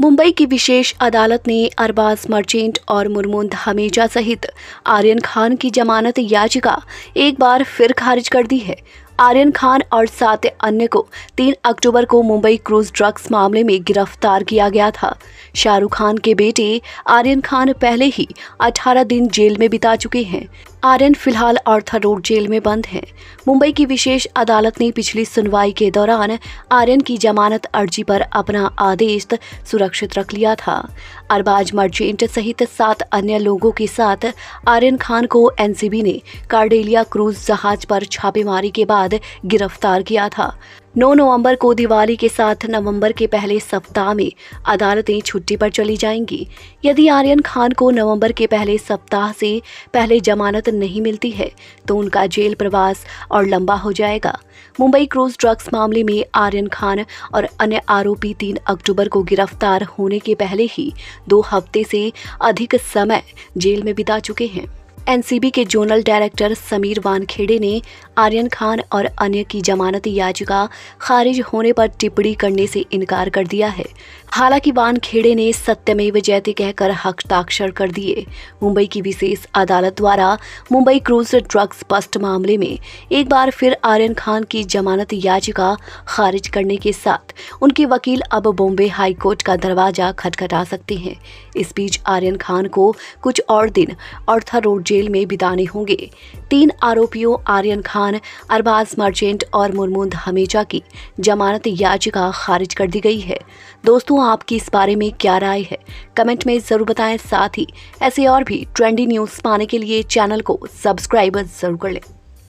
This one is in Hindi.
मुंबई की विशेष अदालत ने अरबाज मर्चेंट और मुरमुन हमेजा सहित आर्यन खान की जमानत याचिका एक बार फिर खारिज कर दी है आर्यन खान और सात अन्य को 3 अक्टूबर को मुंबई क्रूज ड्रग्स मामले में गिरफ्तार किया गया था शाहरुख खान के बेटे आर्यन खान पहले ही 18 दिन जेल में बिता चुके हैं आर्यन फिलहाल आर्थर रोड जेल में बंद हैं। मुंबई की विशेष अदालत ने पिछली सुनवाई के दौरान आर्यन की जमानत अर्जी पर अपना आदेश सुरक्षित रख लिया था अरबाज मर्चेंट सहित सात अन्य लोगों के साथ आर्यन खान को एनसीबी ने कार्डेलिया क्रूज जहाज पर छापेमारी के बाद बाद गिरफ्तार किया था 9 नवंबर को दिवाली के साथ नवंबर के पहले सप्ताह में अदालतें छुट्टी पर चली जाएंगी यदि आर्यन खान को नवंबर के पहले सप्ताह से पहले जमानत नहीं मिलती है तो उनका जेल प्रवास और लंबा हो जाएगा मुंबई क्रूज ड्रग्स मामले में आर्यन खान और अन्य आरोपी तीन अक्टूबर को गिरफ्तार होने के पहले ही दो हफ्ते से अधिक समय जेल में बिता चुके हैं एनसीबी के जोनल डायरेक्टर समीर वानखेड़े ने आर्यन खान और अन्य की जमानत याचिका खारिज होने पर टिप्पणी करने से इनकार कर दिया है हालांकि वानखेड़े ने सत्यमेव जयते कहकर हस्ताक्षर कर दिए मुंबई की विशेष अदालत द्वारा मुंबई क्रूज ड्रग्स बस्ट मामले में एक बार फिर आर्यन खान की जमानत याचिका खारिज करने के साथ उनके वकील अब बॉम्बे हाईकोर्ट का दरवाजा खटखटा सकते हैं इस बीच आर्यन खान को कुछ और दिन ऑर्थर रोड जेल में बिताने होंगे तीन आरोपियों आर्यन खान अरबाज मर्चेंट और मुरमुंद हमेजा की जमानत याचिका खारिज कर दी गई है दोस्तों आपकी इस बारे में क्या राय है कमेंट में ज़रूर बताएं साथ ही ऐसे और भी ट्रेंडी न्यूज़ पाने के लिए चैनल को सब्सक्राइब जरूर कर लें